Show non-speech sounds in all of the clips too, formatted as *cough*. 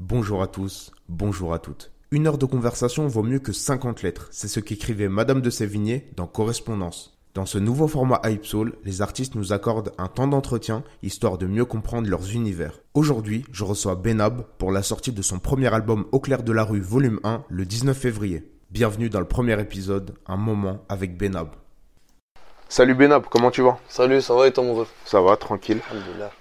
Bonjour à tous, bonjour à toutes. Une heure de conversation vaut mieux que 50 lettres, c'est ce qu'écrivait Madame de Sévigné dans Correspondance. Dans ce nouveau format Hype Soul, les artistes nous accordent un temps d'entretien histoire de mieux comprendre leurs univers. Aujourd'hui, je reçois Benab pour la sortie de son premier album Au clair de la rue volume 1 le 19 février. Bienvenue dans le premier épisode, Un moment avec Benab. Salut Benab, comment tu vas Salut, ça va et toi mon Ça va, tranquille.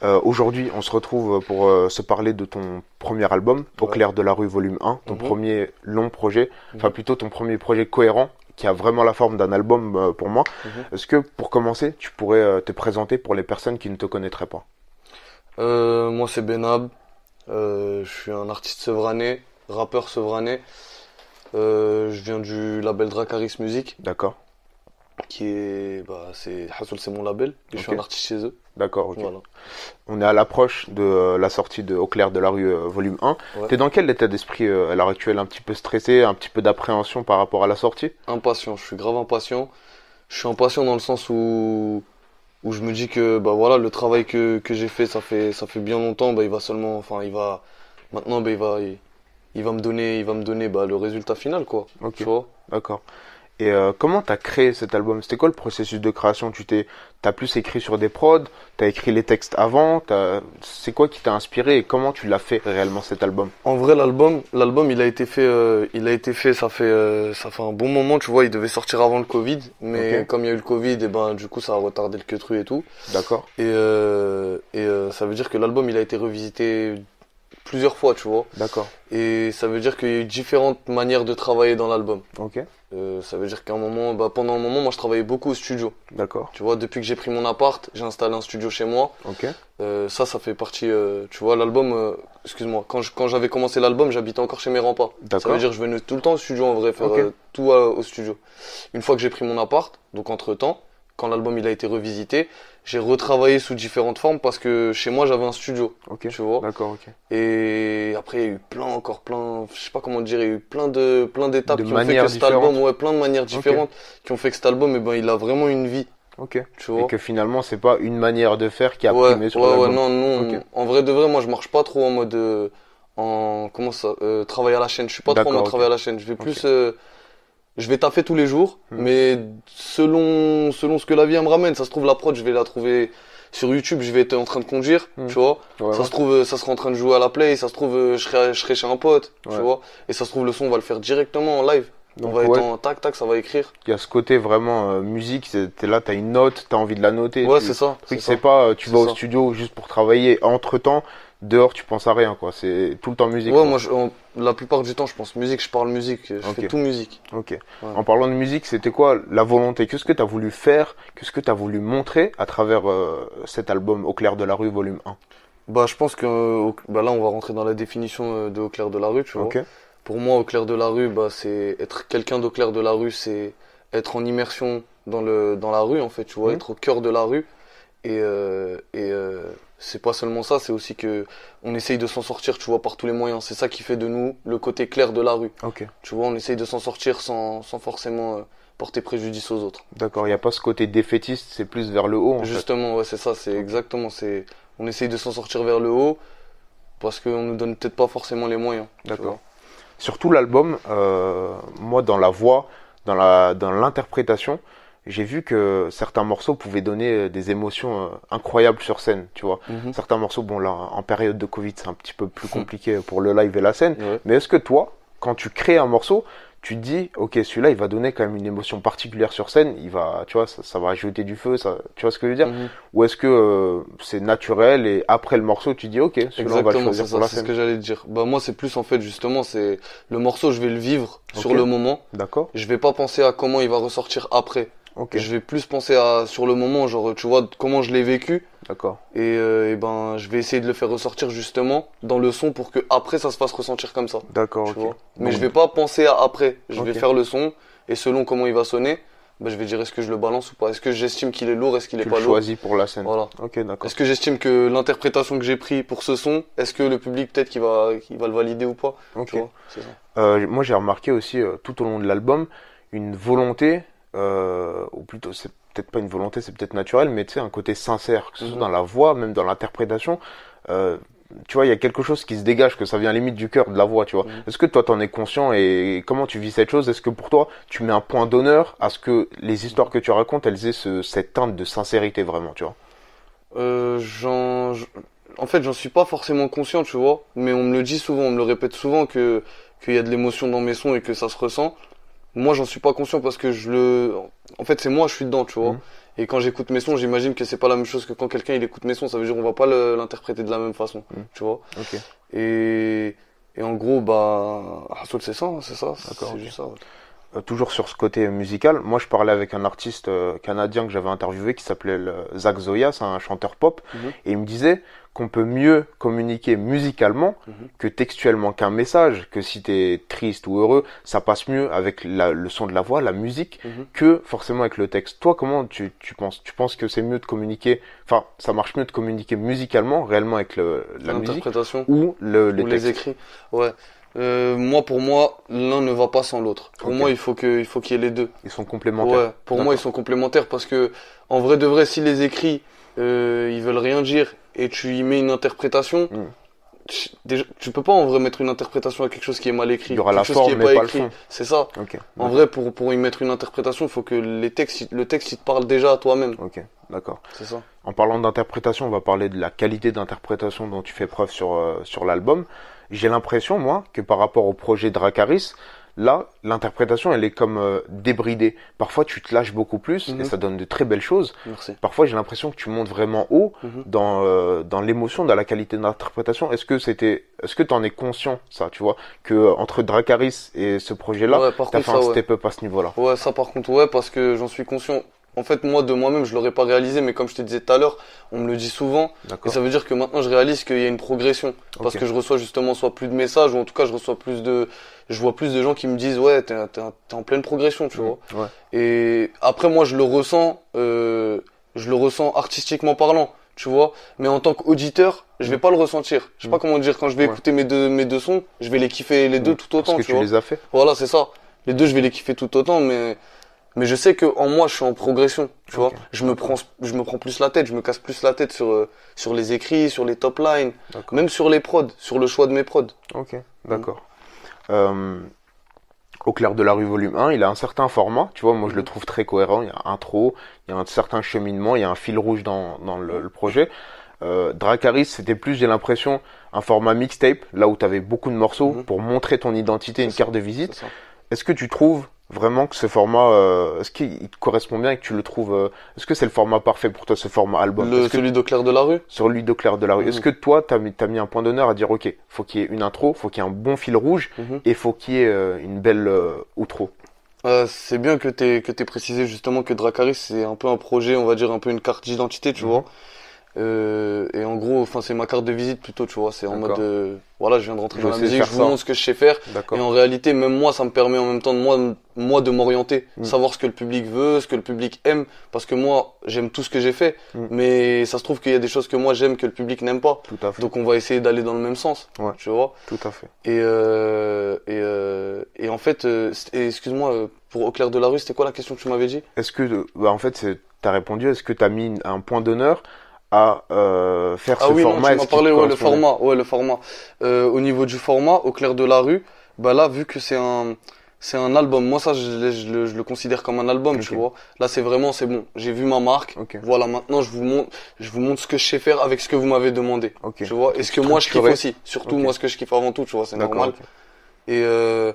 Euh, aujourd'hui, on se retrouve euh, pour euh, se parler de ton premier album, Au clair de la rue volume 1, ton mhm. premier long projet, enfin mhm. plutôt ton premier projet cohérent qui a vraiment la forme d'un album pour moi. Mhm. Est-ce que pour commencer, tu pourrais te présenter pour les personnes qui ne te connaîtraient pas Moi c'est Benab, je suis un artiste sevranais, rappeur sevranais, je viens du label Dracaris Music. D'accord qui est. Bah, c'est c'est mon label. Je suis un artiste chez eux. D'accord, On est à l'approche de euh, la sortie de Au clair de la rue, euh, volume 1. T'es dans quel état d'esprit euh, à l'heure actuelle Un petit peu stressé, un petit peu d'appréhension par rapport à la sortie Impatient, je suis grave impatient. Je suis impatient dans le sens où où je me dis que bah voilà le travail que, que j'ai fait ça fait ça fait bien longtemps bah il va seulement enfin il va maintenant bah il va il, va me donner il va me donner bah le résultat final quoi d'accord et euh, comment t'as créé cet album C'était quoi le processus de création Tu t'es, t'as plus écrit sur des prods, t'as écrit les textes avant. C'est quoi qui t'a inspiré et comment tu l'as fait réellement cet album En vrai, l'album, l'album, il a été fait, euh, il a été fait. Ça fait, euh, ça fait un bon moment. Tu vois, il devait sortir avant le Covid, mais comme il y a eu le Covid, et eh ben du coup, ça a retardé le queutru et tout. D'accord. Et, et ça veut dire que l'album, il a été revisité plusieurs fois, tu vois. D'accord. Et ça veut dire qu'il y a eu différentes manières de travailler dans l'album. Ok. Euh, ça veut dire qu'à un moment, bah, pendant un moment, moi je travaillais beaucoup au studio. D'accord. Tu vois, depuis que j'ai pris mon appart, j'ai installé un studio chez moi. Ok. Euh, ça, ça fait partie. Euh, tu vois, l'album. Excuse-moi. Quand, quand j'avais commencé l'album, j'habitais encore chez mes remparts. D'accord. Ça veut dire que je venais tout le temps au studio en vrai, faire tout au studio. Une fois que j'ai pris mon appart, donc entre temps, quand l'album il a été revisité, j'ai retravaillé sous différentes formes parce que chez moi j'avais un studio. Ok. Tu vois. D'accord. Ok. Et après il y a eu plein, encore plein, je sais pas comment dire, il y a eu plein de, plein d'étapes qui ont fait que cet album, ouais, plein de manières différentes qui ont fait que cet album, eh ben il a vraiment une vie. Ok. Tu vois. Et que finalement c'est pas une manière de faire qui a primé sur ouais, l'album. Ouais, non, non. En vrai de vrai, moi je marche pas trop en mode, euh, en comment ça, euh, travailler à la chaîne. Je suis pas trop en mode travailler à la chaîne. Je vais plus euh, je vais taffer tous les jours, hmm. mais selon selon ce que la vie me ramène, ça se trouve la prod, je vais la trouver sur YouTube, je vais être en train de conduire, hmm. tu vois. ça se trouve, euh, ça sera en train de jouer à la play, ça se trouve, euh, je serai, chez un pote, tu vois. Et ça se trouve, le son, on va le faire directement en live. Donc, on va être en tac tac, ça va écrire. Il y a ce côté vraiment euh, musique, t'es là, t'as une note, t'as envie de la noter. Ouais, c'est ça. c'est pas, tu vas au studio juste pour travailler. Entre temps, dehors, tu penses à rien, quoi. C'est tout le temps musique. moi, la plupart du temps, je pense musique, je parle musique, je fais tout musique. Ok. En parlant de musique, c'était quoi la volonté Qu'est-ce que tu as voulu faire Qu'est-ce que tu as voulu montrer à travers euh, cet album Au clair de la rue, volume 1 Bah, je pense que bah, là, on va rentrer dans la définition euh, de Au clair de la rue, tu vois. Pour moi, Au clair de la rue, bah, c'est être quelqu'un d'Au clair de la rue, c'est être en immersion dans, le, dans la rue, en fait, tu vois, mmh. être au cœur de la rue et euh, c'est pas seulement ça, c'est aussi que on essaye de s'en sortir, tu vois, par tous les moyens. C'est ça qui fait de nous le côté clair de la rue. Ok. Tu vois, on essaye de s'en sortir sans, sans forcément euh, porter préjudice aux autres. D'accord, il n'y a pas ce côté défaitiste, c'est plus vers le haut. Justement, ouais, c'est ça, c'est exactement. C'est on essaye de s'en sortir vers le haut parce qu'on nous donne peut-être pas forcément les moyens. D'accord. Surtout l'album, euh, moi dans la voix, dans la dans l'interprétation j'ai vu que certains morceaux pouvaient donner euh, des émotions euh, incroyables sur scène, tu vois. Mhm. Certains morceaux, bon là, en période de Covid, c'est un petit peu plus *laughs* compliqué pour le live et la scène. Mais est-ce que toi, quand tu crées un morceau, tu te dis, ok, celui-là, il va donner quand même une émotion particulière sur scène, il va, tu vois, ça, va ajouter du feu, ça, tu vois ce que je veux dire mhm. Ou est-ce que euh, c'est naturel et après le morceau, tu dis, ok, celui-là, va le choisir pour la scène. C'est ce que j'allais dire. Bah moi, c'est plus en fait justement, c'est le morceau, je vais le vivre sur le moment. D'accord. Je vais pas penser à comment il va ressortir après. Je vais plus penser à sur le moment, genre tu vois comment je l'ai vécu. D'accord. Euh, et, ben je vais essayer de le faire ressortir justement dans le son pour que après ça se fasse ressentir comme ça. D'accord. Mais je vais pas penser à après. Je vais faire le son et selon comment il va sonner, ben, je vais dire est-ce que je le balance ou pas. Est-ce que j'estime qu'il est lourd, est-ce qu'il est pas lourd. lourd. Choisi pour la scène. Voilà. Ok, d'accord. Est-ce que j'estime que l'interprétation que j'ai pris pour ce son, est-ce que le public peut-être qu'il va, qu va le valider ou pas. Ok. ça. Euh, moi j'ai remarqué aussi euh, tout au long de l'album une volonté euh, ou plutôt c'est peut-être pas une volonté, c'est peut-être naturel, mais tu sais, un côté sincère, que ce soit mhm. dans la voix, même dans l'interprétation, euh, tu vois, il y a quelque chose qui se dégage, que ça vient limite du cœur, de la voix, tu vois. Mhm. Est-ce que toi, t'en es conscient et comment tu vis cette chose Est-ce que pour toi, tu mets un point d'honneur à ce que les histoires que tu racontes, elles aient ce, cette teinte de sincérité vraiment, tu vois euh, j'en, En fait, j'en suis pas forcément conscient, tu vois, mais on me le dit souvent, on me le répète souvent que qu'il y a de l'émotion dans mes sons et que ça se ressent moi j'en suis pas conscient parce que je le en fait c'est moi je suis dedans tu vois mm. et quand j'écoute mes sons j'imagine que c'est pas la même chose que quand quelqu'un il écoute mes sons ça veut dire on va pas l'interpréter de la même façon mm. tu vois et et en gros bah c'est ça hein, c'est ça c'est juste ça euh, toujours sur ce côté musical, moi je parlais avec un artiste euh, canadien que j'avais interviewé qui s'appelait Zach Zoya, c'est un chanteur pop, mhm. et il me disait qu'on peut mieux communiquer musicalement mhm. que textuellement qu'un message, que si t'es triste ou heureux, ça passe mieux avec le son de la voix, la musique, mhm. que forcément avec le texte. Toi, comment tu, tu penses Tu penses que c'est mieux de communiquer, enfin, ça marche mieux de communiquer musicalement, réellement avec la musique, ou le, les, textes. écrits euh, moi pour moi l'un ne va pas sans l'autre. Pour moi il faut que faut qu'il y ait les deux. Ils sont complémentaires. pour moi ils sont complémentaires parce que en vrai de vrai si les écrits euh, ils veulent rien dire et tu y mets une interprétation, hmm. tu, ne peux pas en vrai mettre une interprétation à quelque chose qui est mal écrit. Il y aura la forme, qui pas, C'est ça. En vrai pour pour y mettre une interprétation, il faut que les textes le texte il te parle déjà à toi-même. OK. D'accord. C'est ça. En parlant d'interprétation, on va parler de la qualité d'interprétation dont tu fais preuve sur euh, sur l'album j'ai l'impression, moi, que par rapport au projet Dracaris, là, l'interprétation, elle est comme euh, débridée. Parfois, tu te lâches beaucoup plus et mhm. ça donne de très belles choses. Merci. Parfois, j'ai l'impression que tu montes vraiment haut mhm. dans, euh, dans l'émotion, dans la qualité de l'interprétation. Est-ce que c'était, est-ce que tu en es conscient, ça, tu vois, que euh, entre Dracaris et ce projet-là, ouais, t'as fait un step up à ce niveau-là. Ouais, ça, par contre, ouais, parce que j'en suis conscient. En fait, moi, de moi-même, je l'aurais pas réalisé, mais comme je te disais tout à l'heure, on me le dit souvent. Et ça veut dire que maintenant, je réalise qu'il y a une progression. Parce que je reçois justement soit plus de messages, ou en tout cas, je reçois plus de, je vois plus de gens qui me disent, ouais, t'es, en pleine progression, tu mmh. vois. Et après, moi, je le ressens, euh, je le ressens artistiquement parlant, tu vois. Mais en tant qu'auditeur, je vais mmh. pas le ressentir. Je sais pas mmh. comment dire, quand je vais écouter mes deux, mes deux sons, je vais les kiffer les deux tout autant, que tu, vois. les as fait. Voilà, c'est ça. Les deux, je vais les kiffer tout autant, mais mais je sais que en moi je suis en progression tu vois je me prends je me prends plus la tête je me casse plus la tête sur euh, sur les écrits sur les top lines même sur les prods sur le choix de mes prods ok d'accord euh, au clair de la rue volume 1 il a un certain format tu vois moi je le mhm. trouve très cohérent il y a un intro il y a un certain cheminement il y a un fil rouge dans, dans le, mhm. projet euh, c'était plus, j'ai l'impression, un format mixtape, là où tu avais beaucoup de morceaux mhm. pour montrer ton identité, une carte de visite. Est-ce que tu trouves vraiment que ce format, euh, est-ce qu'il te correspond bien et que tu le trouves, euh, est-ce que c'est le format parfait pour toi, ce format album le, Celui de Claire de la Rue Celui de Claire de la Rue. Est-ce mhm. que toi, t'as mis, as mis un point d'honneur à dire, ok, faut qu'il y ait une intro, faut qu'il y ait un bon fil rouge mhm. et faut qu'il y ait euh, une belle outro C'est bien que t'aies que aies précisé justement que Dracaris c'est un peu un projet, on va dire un peu une carte d'identité, tu mhm. vois. Euh, et en gros, enfin, c'est ma carte de visite plutôt, tu vois. C'est en mode, euh, voilà, je viens de rentrer dans la musique, je vous montre ce que je sais faire. Et en réalité, même moi, ça me permet en même temps de moi, moi de m'orienter, mm. savoir ce que le public veut, ce que le public aime, parce que moi, j'aime tout ce que j'ai fait, mm. mais ça se trouve qu'il y a des choses que moi j'aime que le public n'aime pas. Tout à fait. Donc on va essayer d'aller dans le même sens, ouais. tu vois. Tout à fait. Et euh, et, euh, et en fait, euh, excuse-moi pour Au clair de la rue, c'était quoi la question que tu m'avais dit Est-ce que, bah, en fait, t'as répondu. Est-ce que t'as mis un point d'honneur à euh, faire ah ce oui, format. oui, tu m'as parlé le format, ouais, le format. Euh, au niveau du format, au clair de la rue, bah là vu que c'est un c'est un album. Moi ça je, le, je, le, considère comme un album, tu vois. Là c'est vraiment c'est bon. J'ai vu ma marque. Okay. Voilà maintenant je vous montre je vous montre ce que je sais faire avec ce que vous m'avez demandé. Okay. Tu vois. Et ce que moi je kiffe aussi. Surtout moi ce que je kiffe avant tout, tu vois, c'est normal. Et euh,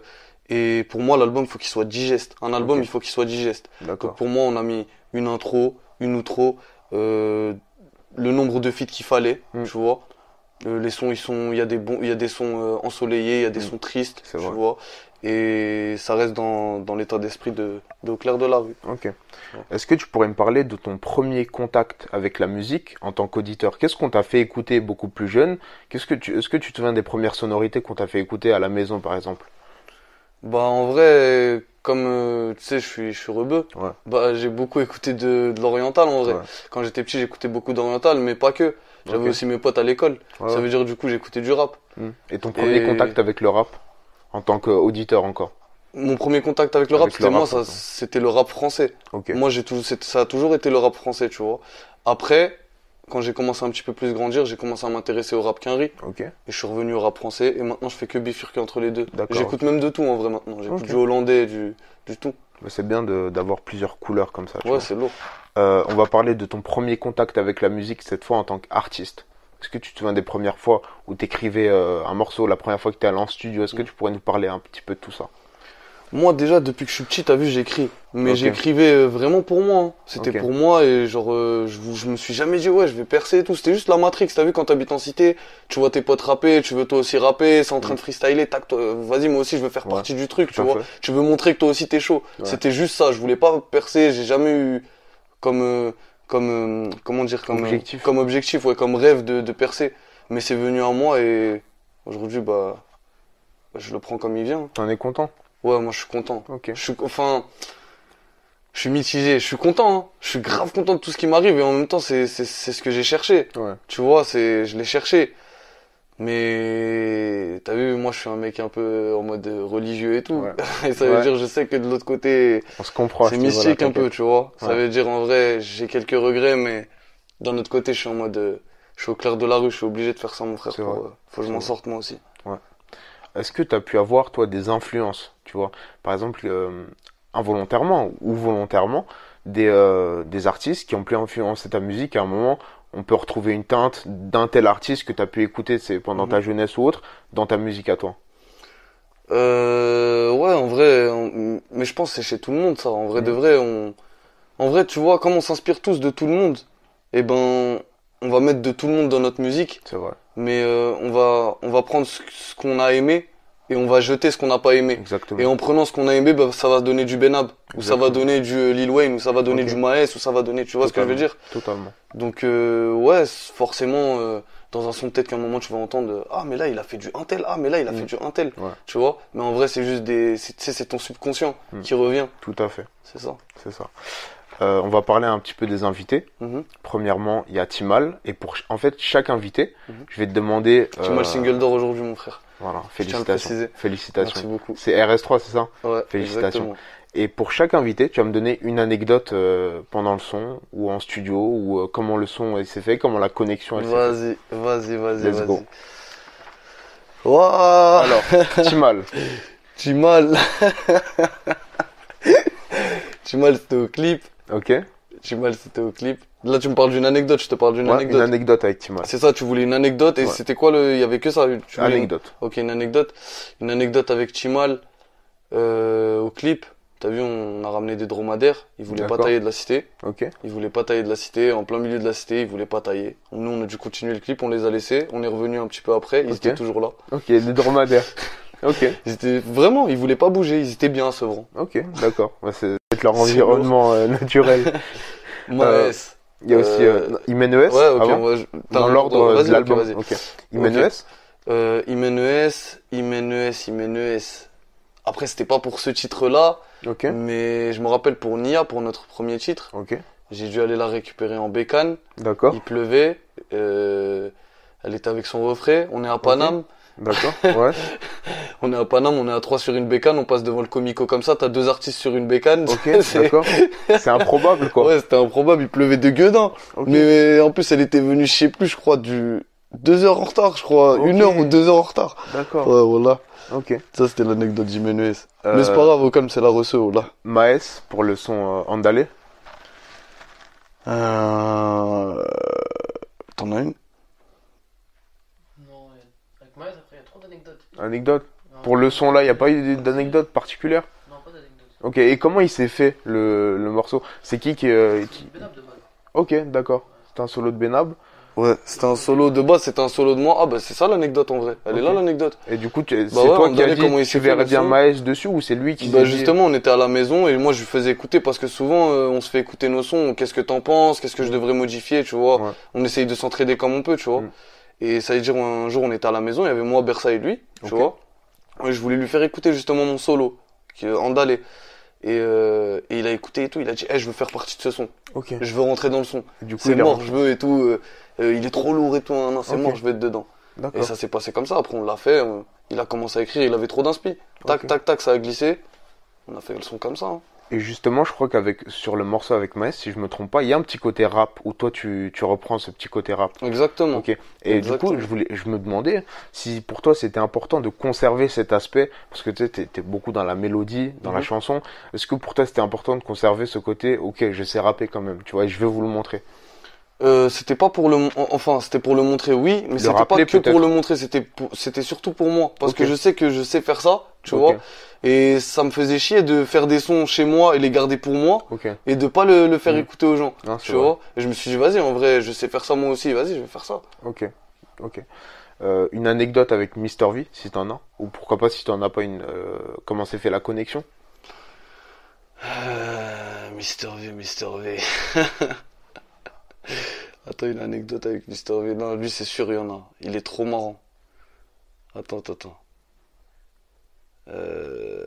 et pour moi l'album faut qu'il soit digeste. Un album il faut qu'il soit digeste. Donc pour moi on a mis une intro, une outro. Euh, le nombre de feats qu'il fallait, je mm. tu vois. Euh, les sons, ils sont, il y a des bons, il y a des sons euh, ensoleillés, il y a des mm. sons tristes, tu vois. Et ça reste dans, l'état d'esprit de, clair de la rue. Ok. Est-ce que tu pourrais me parler de ton premier contact avec la musique en tant qu'auditeur Qu'est-ce qu'on t'a fait écouter beaucoup plus jeune Qu'est-ce que tu, est-ce que tu te souviens des premières sonorités qu'on t'a fait écouter à la maison, par exemple bah en vrai, comme euh, tu sais, je suis, je suis rebeu. Bah j'ai beaucoup écouté de, de l'oriental en vrai. Quand j'étais petit, j'écoutais beaucoup d'oriental, mais pas que. J'avais aussi mes potes à l'école. Ça veut dire du coup, j'écoutais du rap. Et ton premier contact avec le rap en tant qu'auditeur encore mon premier contact avec le rap, c'était moi, ça, c'était le rap français. Okay. Moi, j'ai toujours, ça a toujours été le rap français, tu vois. Après, quand j'ai commencé un petit peu plus grandir, j'ai commencé à m'intéresser au rap qu'un Ok. Et je suis revenu au rap français et maintenant je fais que bifurquer entre les deux. J'écoute même de tout en vrai maintenant. J'écoute du hollandais, du, du tout. C'est bien d'avoir plusieurs couleurs comme ça. ouais, c'est lourd. Euh, on va parler de ton premier contact avec la musique, cette fois en tant qu'artiste. Est-ce que tu te souviens des premières fois où tu écrivais euh, un morceau, la première fois que tu es allé en studio Est-ce que mm. tu pourrais nous parler un petit peu de tout ça moi, déjà, depuis que je suis petit, t'as vu, j'écris. Mais j'écrivais euh, vraiment pour moi. Hein. C'était pour moi et genre, euh, je, me suis jamais dit, ouais, je vais percer et tout. C'était juste la Matrix. T'as vu, quand t'habites en cité, tu vois tes potes rapper, tu veux toi aussi rapper, c'est en train de mm. freestyler, tac, vas-y, moi aussi, je veux faire partie du truc, tu vois. Tu veux montrer que toi aussi t'es chaud. C'était juste ça. Je voulais pas percer, j'ai jamais eu comme, euh, comme, comment dire, comme objectif, comme, objectif ouais, comme rêve de, de percer. Mais c'est venu à moi et aujourd'hui, bah, je le prends comme il vient. Hein. T'en es content Ouais, moi je suis content. Je suis, enfin, je suis mitigé. Je suis content. Hein. Je suis grave content de tout ce qui m'arrive et en même temps c'est c'est c'est ce que j'ai cherché. Ouais. Tu vois, c'est je l'ai cherché. Mais t'as vu, moi je suis un mec un peu en mode religieux et tout. *laughs* et ça veut dire, je sais que de l'autre côté, comprend. C'est mystique un peu, tu vois. Ça veut dire en vrai, j'ai quelques regrets, mais d'un autre côté, je suis en mode, je suis au clair de la rue, je suis obligé de faire ça, mon frère. Euh, faut que je m'en sorte moi aussi. Ouais. Est-ce que t'as pu avoir toi des influences tu vois. Par exemple, euh, involontairement ou volontairement, des, euh, des artistes qui ont pu influencer ta musique à un moment. On peut retrouver une teinte d'un tel artiste que tu as pu écouter pendant mhm. ta jeunesse ou autre dans ta musique à toi. Euh, ouais, en vrai, mais je pense que c'est chez tout le monde ça. En vrai, de mhm. vrai, on, en vrai, tu vois, comme on s'inspire tous de tout le monde, et eh ben, on va mettre de tout le monde dans notre musique. C'est vrai. Mais euh, on va, on va prendre ce qu'on a aimé et on va jeter ce qu'on n'a pas aimé. Exactement. Et en prenant ce qu'on a aimé, bah, ça va donner du Benab, ou ça va donner du euh, Lil Wayne, ou ça va donner du Maes, ou ça va donner, tu vois ce que je veux dire Totalement. Donc euh, ouais, forcément, euh, dans un son peut-être qu'à un moment tu vas entendre ah mais là il a fait du intel, ah mais là il a fait mm. du intel, tu vois Mais en vrai c'est juste des, c'est ton subconscient mm. qui revient. Tout à fait. C'est ça. C'est ça. on va parler un petit peu des invités. Mm-hmm. Premièrement, il y a Timal. Et pour en fait, chaque invité, mm-hmm. je vais te demander. Timal Single d'or aujourd'hui, mon frère. Voilà, félicitations. Félicitations. C'est RS3, c'est ça Ouais. Félicitations. Et pour chaque invité, tu vas me donner une anecdote euh, pendant le son ou en studio ou euh, comment le son s'est fait, comment la connexion s'est faite. Vas-y, vas-y, vas-y. Let's vas go. Wow Alors, Tu Timal. *laughs* *laughs* mal, c'était au clip. Ok. mal, c'était au clip. Là, tu me parles d'une anecdote, je te parle d'une anecdote. Une anecdote avec Timal. Ah, c'est ça, tu voulais une anecdote et c'était quoi le, il y avait que ça. Une anecdote. Ok, une anecdote, une anecdote avec Timal euh, au clip. T'as vu, on a ramené des dromadaires. Ils voulaient pas tailler de la cité. Ok. Ils voulaient pas tailler de la cité. En plein milieu de la cité, ils voulaient pas tailler. Nous, on a dû continuer le clip. On les a laissés. On est revenu un petit peu après. Ils étaient toujours là. Ok, des dromadaires. *laughs* ok. Ils vraiment. Ils voulaient pas bouger. Ils étaient bien à Sevran. Ok, d'accord. c'est leur environnement euh, naturel. ouais *laughs* Il y a aussi euh, euh, Imenes. Ouais, ok. dans l'ordre de l'album. Okay. Imenes. Okay. Imenes, euh, Imenes, Imenes. Après, c'était pas pour ce titre-là. ok Mais je me rappelle pour Nia, pour notre premier titre. J'ai dû aller la récupérer en bécane. D'accord. Il pleuvait. elle était avec son refrain. On est à Paname. D'accord. Ouais. *laughs* on est à Paname, on est à 3 sur une bécane, on passe devant le comico comme ça, t'as deux artistes sur une bécane. Ok, *laughs* d'accord. C'est improbable, quoi. Ouais, c'était improbable, il pleuvait de gueudin. Mais en plus, elle était venue, je sais plus, je crois, du, deux heures en retard, je crois, une heure ou deux heures en retard. D'accord. Ouais, voilà. Ok. Ça, c'était l'anecdote d'Imenuès. Euh, Mais c'est pas grave, comme c'est la reçue, oh là. Maes, pour le son euh, Andalé. Euh... T'en as une Non, avec Maes, après, il y a trop d'anecdotes. Pour le son là, il n'y a pas eu d'anecdote particulière Non, pas d'anecdote. Ok, et comment il s'est fait le, le morceau C'est qui qui. Euh, de qui... Ok, d'accord. C'est un solo de Benab. Ouais, c'est un solo de bas, c'est un solo de moi. Ah bah c'est ça l'anecdote en vrai. Elle est là l'anecdote. Et du coup, bah c'est toi qui as dit comment tu verrais bien Maes dessus ou c'est lui qui Bah justement, on était à la maison et moi je lui faisais écouter parce que souvent euh, on se fait écouter nos sons, qu'est-ce que t'en penses, qu'est-ce que je mm. devrais modifier, tu vois. On essaye de s'entraider comme on peut, tu vois. Mm. Et ça veut dire un jour on était à la maison, il y avait moi, Bersa et lui, tu vois je voulais lui faire écouter justement mon solo, qui est Andalé. Euh, et, il a écouté et tout, il a dit hey, eh, je veux faire partie de ce son. Je veux rentrer dans le son. C'est mort, je veux et tout. Euh, euh, il est trop lourd et tout, hein. c'est mort, je veux être dedans. Et ça s'est passé comme ça. Après, on l'a fait, il a commencé à écrire, il avait trop d'inspi. Tac, tac, tac, ça a glissé. On a fait le son comme ça. Hein. Et justement, je crois qu'avec sur le morceau avec Maes, si je me trompe pas, il y a un petit côté rap où toi tu, tu reprends ce petit côté rap. Exactement. Ok. Et du coup, je voulais, je me demandais si pour toi c'était important de conserver cet aspect parce que tu sais, beaucoup dans la mélodie, dans la mhm. chanson. Est-ce que pour toi c'était important de conserver ce côté Ok, je sais rapper quand même. Tu vois, et je vais vous le montrer. Euh, c'était pas pour le enfin c'était pour le montrer oui mais c'était pas que pour le montrer c'était c'était surtout pour moi parce que je sais que je sais faire ça tu vois et ça me faisait chier de faire des sons chez moi et les garder pour moi et de pas le, faire mm. écouter aux gens tu vois et je me suis dit vas-y en vrai je sais faire ça moi aussi vas-y je vais faire ça ok ok euh, une anecdote avec Mister V si t'en as ou pourquoi pas si t'en as pas une euh, comment s'est fait la connexion Mr V Mister V *laughs* une anecdote avec l'histoire V. Non, lui, c'est sûr, il y en a. Il est trop marrant. Attends, attends, attends. Euh,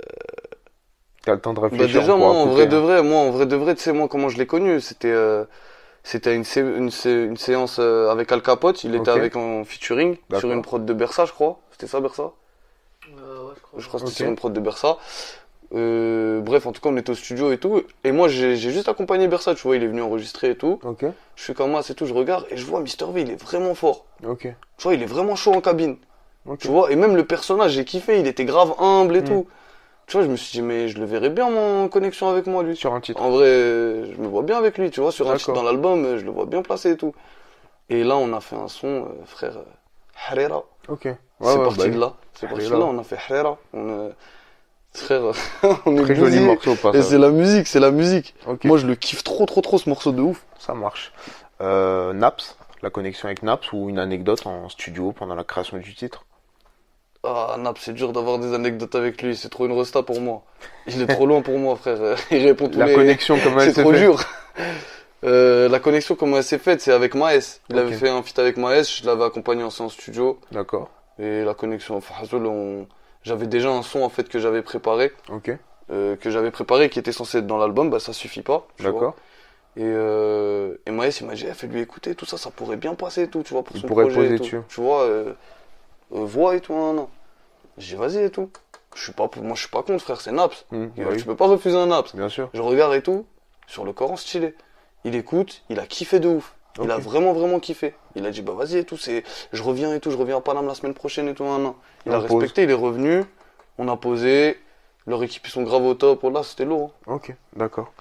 le temps de bah, réfléchir. déjà, moi, en vrai de hein. vrai, moi, en vrai de vrai, tu sais, moi, comment je l'ai connu, c'était, euh, c'était une, séance euh, avec Al Capote. Il était avec en featuring sur une prod de Bersa, je crois. C'était ça, Bersa. ouais, je crois. Je crois que c'était sur une prod de Bersa. Euh, bref, en tout cas, on était au studio et tout. Et moi, j'ai juste accompagné Bersa, tu vois, il est venu enregistrer et tout. Ok. Je suis comme moi c'est tout, je regarde et je vois Mister V, il est vraiment fort. Ok. Tu vois, il est vraiment chaud en cabine. Tu vois, et même le personnage, j'ai kiffé, il était grave humble et mm. tout. Tu vois, je me suis dit, mais je le verrais bien en connexion avec moi, lui. Sur un titre. En vrai, je me vois bien avec lui, tu vois, sur un titre dans l'album, je le vois bien placé et tout. Et là, on a fait un son, euh, frère, euh, Ok. c'est parti bah de là. C'est parti de là, on a fait Harira. On, *laughs* Très joli morceau, Et c'est la musique, c'est la musique. Moi, je le kiffe trop, trop, trop, ce morceau de ouf. Ça marche. Euh, Naps, la connexion avec Naps ou une anecdote en studio pendant la création du titre Ah, Naps, c'est dur d'avoir des anecdotes avec lui. C'est trop une resta pour moi. Il est trop *laughs* loin pour moi, frère. *laughs* Il répond tous La connexion, comment elle s'est faite C'est trop dur. Euh, la connexion, comment elle s'est faite C'est avec Maes. Il avait fait un feat avec Maes. Je l'avais accompagné en studio. D'accord. Et la connexion, enfin, on j'avais déjà un son en fait que j'avais préparé. Ok. Euh, que j'avais préparé qui était censé être dans l'album, bah ça suffit pas. D'accord. Et, euh, et il m'a dit, eh, lui écouter tout ça, ça pourrait bien passer tout, tu vois, pour son projet. Tu vois, euh, euh, voix et tout, non, J'ai dit, vas-y et tout. Je suis pas, moi je suis pas contre frère, c'est Naps. je mmh, bah peux pas refuser un Naps. Bien sûr. Je regarde et tout, sur le corps, en stylé. Il écoute, il a kiffé de ouf. Il a vraiment vraiment kiffé. Il a dit bah vas-y et tout, c'est je reviens et tout, je reviens à Paname la semaine prochaine et tout, Il a respecté, il est revenu, on a posé, leur équipe ils sont grave au top, oh là c'était lourd. Hein. Ok, d'accord.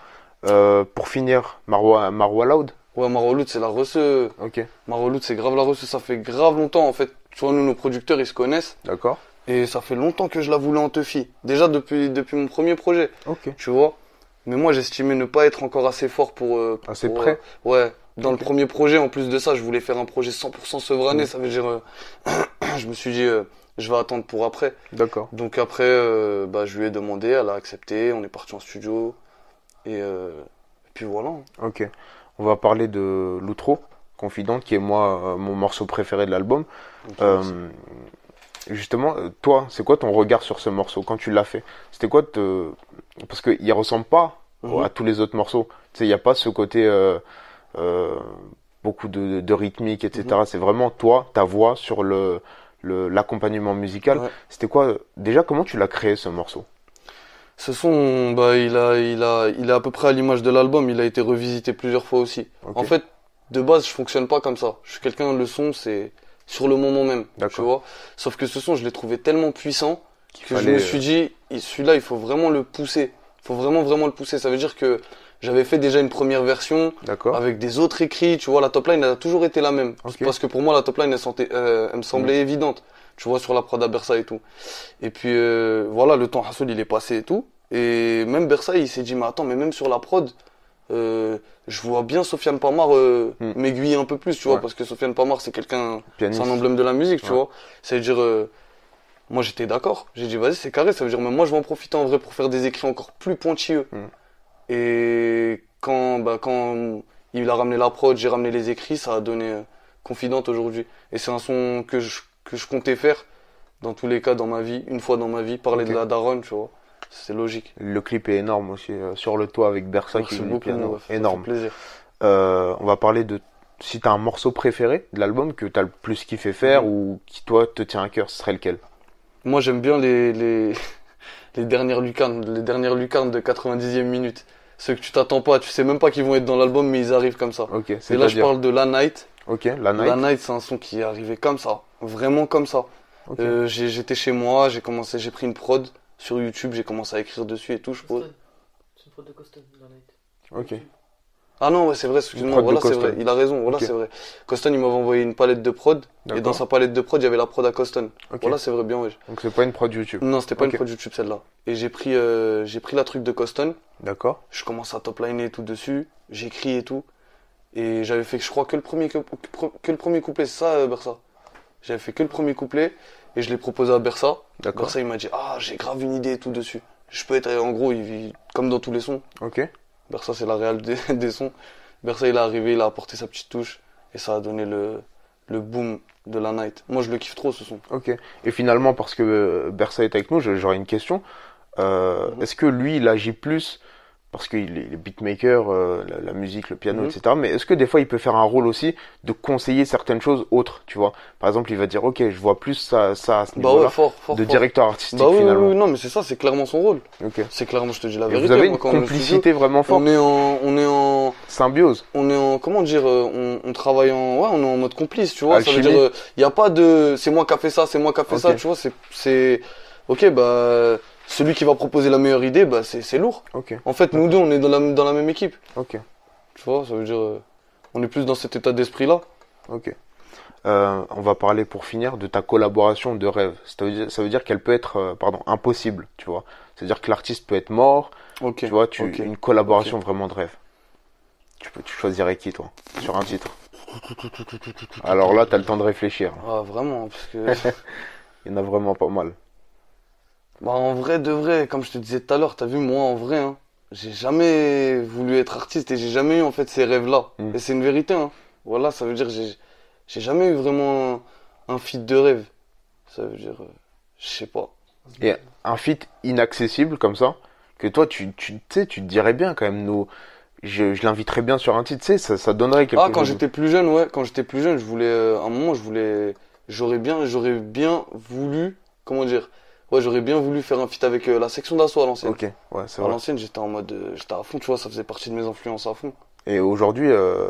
Euh, pour finir, Marwa, Marwa Loud Ouais, Marwa Loud c'est la receuse. Ok. Loud c'est grave la receuse, ça fait grave longtemps en fait. Tu vois, nous nos producteurs ils se connaissent. D'accord. Et ça fait longtemps que je la voulais en teufie. Déjà depuis, depuis mon premier projet. Ok. Tu vois mais moi, j'estimais ne pas être encore assez fort pour. Euh, assez prêt. Euh, ouais, dans le premier projet, en plus de ça, je voulais faire un projet 100% sevrané. Mm. Ça veut dire, euh, *clears throat* je me suis dit, euh, je vais attendre pour après. D'accord. Donc après, euh, bah, je lui ai demandé, elle a accepté. On est parti en studio et, puis voilà. Ok. On va parler de l'outro confidente, qui est moi mon morceau préféré de l'album. justement, toi, c'est quoi ton regard sur ce morceau quand tu l'as fait C'était quoi te... Parce qu'il ressemble pas mm-hmm. à tous les autres morceaux. Tu sais, il n'y a pas ce côté. Euh, beaucoup de, rythmique, etc. Mhm. C'est vraiment toi, ta voix sur le l'accompagnement musical. C'était quoi déjà Comment tu l'as créé ce morceau Ce son, bah, il a, il a, il est à peu près à l'image de l'album. Il a été revisité plusieurs fois aussi. En fait, de base, je ne fonctionne pas comme ça. Je suis quelqu'un, le son, c'est sur le moment même, tu vois. Sauf que ce son, je l'ai trouvé tellement puissant que je me euh, suis dit, celui-là, il faut vraiment le pousser. Il faut vraiment, vraiment le pousser. Ça veut dire que j'avais fait déjà une première version avec des autres écrits. Tu vois, la top line elle a toujours été la même. Parce que pour moi, la top line elle, euh, elle me semblait mhm. évidente. Tu vois, sur la prod à Bersa et tout. Et puis euh, voilà, le temps Hassoul il est passé et tout. Et même Bersa il s'est dit, mais attends, mais même sur la prod, euh, je vois bien Sofiane Pamar euh, hmm. m'aiguiller un peu plus, tu vois, parce que Sofiane Pamar, c'est quelqu'un, c'est un emblème de la musique, tu vois. cest veut dire moi j'étais d'accord, j'ai dit vas-y, c'est carré, ça veut dire, mais moi je vais en profiter en vrai pour faire des écrits encore plus pointilleux. Hmm. Et quand, bah, quand il a ramené l'approche, j'ai ramené les écrits, ça a donné euh, Confidente aujourd'hui. Et c'est un son que je, que je comptais faire dans tous les cas dans ma vie, une fois dans ma vie, parler de la daronne, tu vois. C'est logique. Le clip est énorme aussi, euh, sur le toit avec Bersa qui énorme. Plaisir. Euh, on va parler de si t'as un morceau préféré de l'album que t'as le plus kiffé faire mhm. ou qui toi te tient à cœur, ce serait lequel Moi j'aime bien les, les les dernières lucarnes, les dernières lucarnes de 90e minute. Ceux que tu t'attends pas, tu sais même pas qu'ils vont être dans l'album, mais ils arrivent comme ça. Okay, Et là, je parle de La Night. Ok, La Night. La Night, c'est un son qui est arrivé comme ça, vraiment comme ça. Euh, j'étais chez moi, j'ai commencé, j'ai pris une prod sur YouTube, j'ai commencé à écrire dessus et tout, je pose. C'est une prod de costume, La Night. Ok. Ah non, ouais, c'est vrai, excusez moi voilà, c'est vrai. Il a raison, voilà, c'est vrai. Coston, il m'avait envoyé une palette de prod, et dans sa palette de prod, il y avait la prod à Coston. Voilà, c'est vrai, bien, ouais. Donc c'est pas une prod YouTube Non, c'était pas une prod YouTube celle-là. Et j'ai pris, euh, j'ai pris la truc de Coston. D'accord. Je commence à topliner tout dessus, j'écris et tout. Et j'avais fait, je crois, que le premier, que, le premier couplet, c'est ça, euh, Bersa J'avais fait que le premier couplet, et je l'ai proposé à Bersa. Bersa, il m'a dit, ah, j'ai grave une idée tout dessus. Je peux être, en gros, il vit comme dans tous les sons. Ok. Bersa, c'est la réelle *laughs* des, sons. Bersa, il est arrivé, il a apporté sa petite touche et ça a donné le, boom de la night. Moi, je le kiffe trop ce son. Ok. Et finalement, parce que euh, Bersa est avec nous, j'aurais une question. Euh, mhm. Est-ce que lui, il agit plus parce qu'il est beatmaker, euh, la, musique, le piano, mhm. etc. Mais est-ce que des fois il peut faire un rôle aussi de conseiller certaines choses autres, tu vois Par exemple, il va dire ok, je vois plus ça, ça à ce bah niveau-là, de directeur artistique bah Oui, non, mais c'est ça, c'est clairement son rôle. Ok. C'est clairement, je te dis la vérité. vous avez une complicité vraiment forte. On est en, on est en symbiose. On est en comment dire, euh, on, travaille en, ouais, on est en mode complice, tu vois. Ça veut dire, il euh, n'y a pas de, c'est moi qui a fait ça, c'est moi qui a fait ça, tu vois. C'est, c'est, ok, bah celui qui va proposer la meilleure idée, bah, c'est lourd. En fait, nous deux, on est dans la, dans la même équipe. Ok. Tu vois, ça veut dire. Euh, on est plus dans cet état d'esprit-là. Ok. Euh, on va parler pour finir de ta collaboration de rêve. Ça veut dire, qu'elle peut être euh, pardon, impossible, tu vois. C'est-à-dire que l'artiste peut être mort. Tu vois, tu, une collaboration vraiment de rêve. Tu, peux, tu choisirais qui, toi, sur un titre *laughs* Alors là, tu as le temps de réfléchir. Ah, vraiment, parce que. *laughs* Il y en a vraiment pas mal. Bah en vrai de vrai, comme je te disais tout à l'heure, t'as vu moi en vrai, hein, j'ai jamais voulu être artiste et j'ai jamais eu en fait ces rêves-là. Mm. Et c'est une vérité. Hein. Voilà, ça veut dire j'ai j'ai jamais eu vraiment un, feat de rêve. Ça veut dire, euh, je sais pas. Et un feat inaccessible comme ça, que toi tu tu sais tu te dirais bien quand même nous je, je l'inviterais bien sur un titre, tu sais, ça, ça donnerait quelque chose. Ah, quand j'étais plus jeune, ouais, quand j'étais plus jeune, je voulais, euh, à un moment, je voulais, j'aurais bien, j'aurais bien voulu, comment dire, Ouais, j'aurais bien voulu faire un feat avec euh, la section d'assaut à l'ancienne. Ok, ouais, c'est À l'ancienne, j'étais en mode. Euh, j'étais à fond, tu vois, ça faisait partie de mes influences à fond. Et aujourd'hui, euh,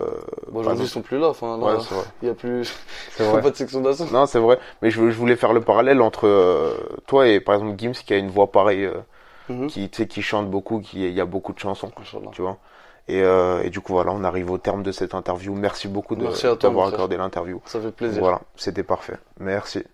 Bon, bah, aujourd'hui, ils sont plus là. Enfin, ouais, c'est vrai. il n'y a plus. *laughs* pas de section d'assaut. Non, c'est vrai. Mais je, voulais faire le parallèle entre euh, toi et par exemple Gims qui a une voix pareille, mhm. qui qui chante beaucoup, qui a beaucoup de chansons, tu vois. Et, du coup voilà, on arrive au terme de cette interview. Merci beaucoup de d'avoir accordé l'interview. Ça fait plaisir. Voilà, c'était parfait. Merci.